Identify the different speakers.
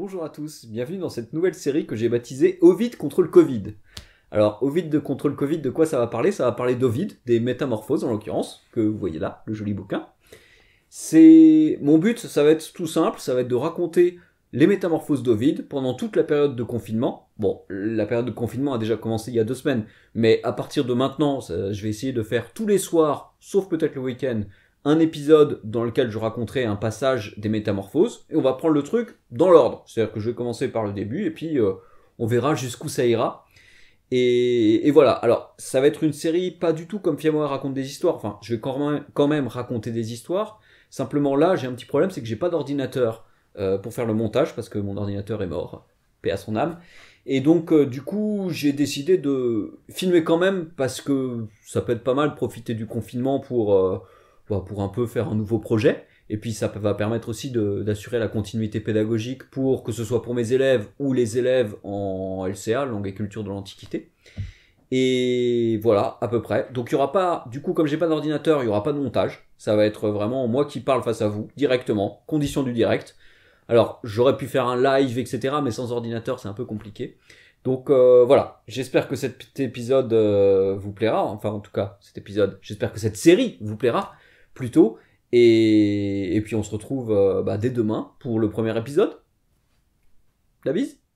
Speaker 1: Bonjour à tous, bienvenue dans cette nouvelle série que j'ai baptisée Ovid contre le Covid. Alors, Ovid de contre le Covid, de quoi ça va parler Ça va parler d'Ovid, des métamorphoses en l'occurrence, que vous voyez là, le joli bouquin. C'est Mon but, ça va être tout simple, ça va être de raconter les métamorphoses d'Ovid pendant toute la période de confinement. Bon, la période de confinement a déjà commencé il y a deux semaines, mais à partir de maintenant, je vais essayer de faire tous les soirs, sauf peut-être le week-end, un épisode dans lequel je raconterai un passage des métamorphoses, et on va prendre le truc dans l'ordre. C'est-à-dire que je vais commencer par le début, et puis euh, on verra jusqu'où ça ira. Et, voilà, alors ça va être une série pas du tout comme Fiamoa raconte des histoires, enfin je vais quand même, raconter des histoires, simplement là j'ai un petit problème, c'est que j'ai pas d'ordinateur euh, pour faire le montage, parce que mon ordinateur est mort, paix à son âme. Et donc, euh, du coup, j'ai décidé de filmer quand même parce que ça peut être pas mal profiter du confinement pour, bah, pour un peu faire un nouveau projet. Et puis ça va permettre aussi d'assurer la continuité pédagogique pour que ce soit pour mes élèves ou les élèves en LCA, langue et culture de l'Antiquité. Et voilà, à peu près. Donc il y aura pas, du coup, comme j'ai pas d'ordinateur, il y aura pas de montage. Ça va être vraiment moi qui parle face à vous directement, condition du direct. Alors j'aurais pu faire un live, etc., mais sans ordinateur c'est un peu compliqué. Donc euh, voilà, j'espère que cet épisode euh, vous plaira. Enfin en tout cas cet épisode, j'espère que cette série vous plaira. Plutôt Et, et puis on se retrouve euh, bah, dès demain pour le premier épisode. La bise